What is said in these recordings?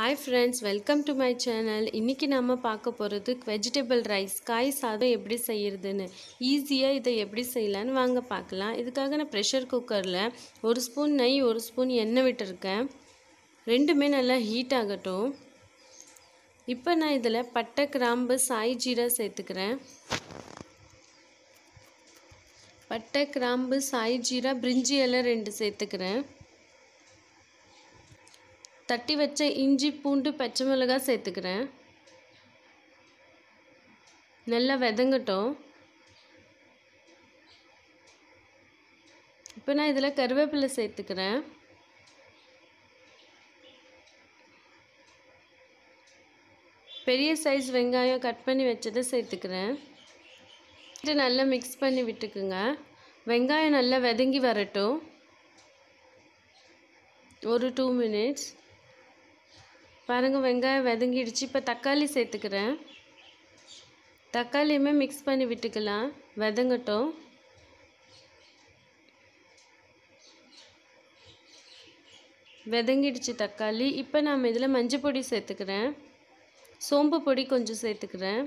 hi friends welcome to my channel இன்றைக்கி நம்ம பார்க்க போகிறது வெஜிடபிள் ரைஸ் காய் சாதம் எப்படி செய்கிறதுன்னு ஈஸியாக இதை எப்படி செய்யலான்னு வாங்க பார்க்கலாம் இதுக்காக நான் ப்ரெஷர் குக்கரில் ஒரு ஸ்பூன் நெய் ஒரு ஸ்பூன் எண்ணெய் விட்டுருக்கேன் ரெண்டுமே நல்லா ஹீட் ஆகட்டும் இப்போ நான் இதில் பட்டை கிராம்பு சாய் ஜீரா சேர்த்துக்கிறேன் பட்டை கிராம்பு சாய் ஜீரா பிரிஞ்சி எல்லாம் ரெண்டு சேர்த்துக்கிறேன் தட்டி வச்ச இஞ்சி பூண்டு பச்சை மிளகாய் சேர்த்துக்கிறேன் நல்லா வெதங்கட்டும் இப்போ நான் இதில் கருவேப்பிலை சேர்த்துக்கிறேன் பெரிய சைஸ் வெங்காயம் கட் பண்ணி வச்சதை சேர்த்துக்கிறேன் இது நல்லா மிக்ஸ் பண்ணி விட்டுக்குங்க வெங்காயம் நல்லா வதங்கி வரட்டும் ஒரு டூ மினிட்ஸ் பாருங்கள் வெங்காயம் வதங்கிடுச்சு இப்போ தக்காளி சேர்த்துக்கிறேன் தக்காளியுமே மிக்ஸ் பண்ணி விட்டுக்கலாம் வதங்கட்டும் வதங்கிடுச்சு தக்காளி இப்போ நாம் இதில் மஞ்சள் பொடி சேர்த்துக்கிறேன் சோம்பு பொடி கொஞ்சம் சேர்த்துக்கிறேன்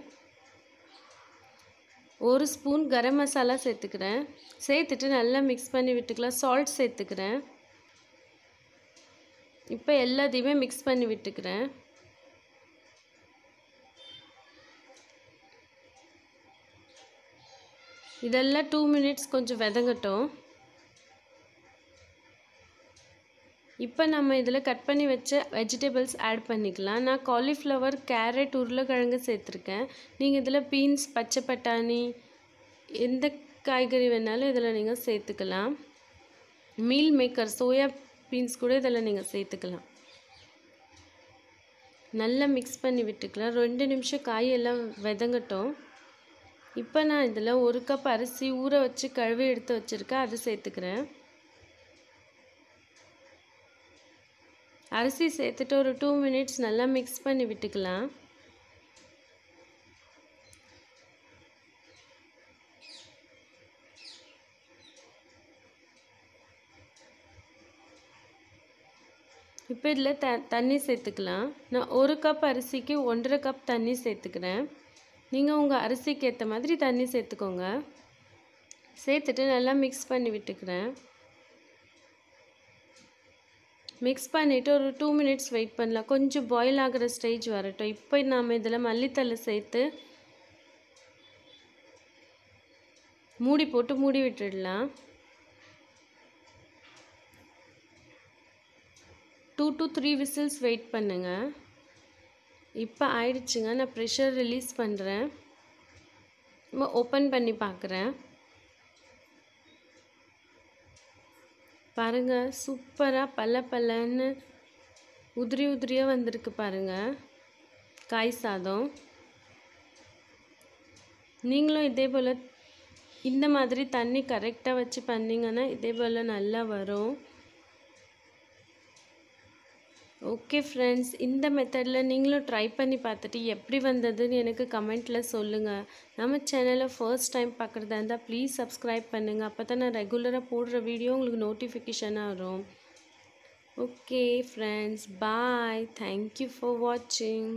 ஒரு ஸ்பூன் கரம் மசாலா சேர்த்துக்கிறேன் சேர்த்துட்டு நல்லா மிக்ஸ் பண்ணி விட்டுக்கலாம் சால்ட் சேர்த்துக்கிறேன் இப்போ எல்லாத்தையுமே மிக்ஸ் பண்ணி விட்டுக்கிறேன் இதெல்லாம் டூ மினிட்ஸ் கொஞ்சம் விதங்கட்டும் இப்போ நம்ம இதில் கட் பண்ணி வச்ச வெஜிடபிள்ஸ் ஆட் பண்ணிக்கலாம் நான் காலிஃப்ளவர் கேரட் உருளைக்கிழங்கு சேர்த்துருக்கேன் நீங்கள் இதில் பீன்ஸ் பச்சை பட்டாணி எந்த காய்கறி வேணாலும் இதில் நீங்கள் சேர்த்துக்கலாம் மீல் மேக்கர் சோயா பீன்ஸ் கூட இதில் நீங்கள் சேர்த்துக்கலாம் நல்லா மிக்ஸ் பண்ணி விட்டுக்கலாம் ரெண்டு நிமிஷம் காயெல்லாம் விதங்கட்டும் இப்போ நான் இதில் ஒரு கப் அரிசி ஊற வச்சு கழுவி எடுத்து வச்சுருக்கேன் அது சேர்த்துக்கிறேன் அரிசி சேர்த்துட்டு ஒரு டூ மினிட்ஸ் நல்லா மிக்ஸ் பண்ணி விட்டுக்கலாம் இப்போ இதில் த தண்ணி சேர்த்துக்கலாம் நான் ஒரு கப் அரிசிக்கு ஒன்றரை கப் தண்ணி சேர்த்துக்கிறேன் நீங்கள் உங்கள் அரிசிக்கு ஏற்ற மாதிரி தண்ணி சேர்த்துக்கோங்க சேர்த்துட்டு நல்லா மிக்ஸ் பண்ணி விட்டுக்கிறேன் மிக்ஸ் பண்ணிவிட்டு ஒரு டூ மினிட்ஸ் வெயிட் பண்ணலாம் கொஞ்சம் பாயில் ஆகிற ஸ்டேஜ் வரட்டும் இப்போ நாம் இதில் மல்லித்தலை சேர்த்து மூடி போட்டு மூடி விட்டுடலாம் two to three whistles wait பண்ணுங்கள் இப்போ ஆயிடுச்சுங்க நான் ப்ரெஷர் ரிலீஸ் பண்ணுறேன் ஓப்பன் பண்ணி பார்க்குறேன் பாருங்கள் சூப்பராக பல பலன்னு உதிரி உதிரியாக வந்திருக்கு பாருங்கள் காய் சாதம் நீங்களும் இதே போல் இந்த மாதிரி தண்ணி கரெக்டாக வச்சு பண்ணிங்கன்னா இதே போல் நல்லா வரும் ஓகே ஃப்ரெண்ட்ஸ் இந்த மெத்தடில் நீங்களும் ட்ரை பண்ணி பார்த்துட்டு எப்படி வந்ததுன்னு எனக்கு கமெண்ட்டில் சொல்லுங்கள் நம்ம சேனலை ஃபர்ஸ்ட் டைம் பார்க்குறதா இருந்தால் ப்ளீஸ் சப்ஸ்கிரைப் பண்ணுங்கள் அப்போ தான் நான் ரெகுலராக போடுற வீடியோ உங்களுக்கு நோட்டிஃபிகேஷனாக வரும் okay friends bye thank you for வாட்சிங்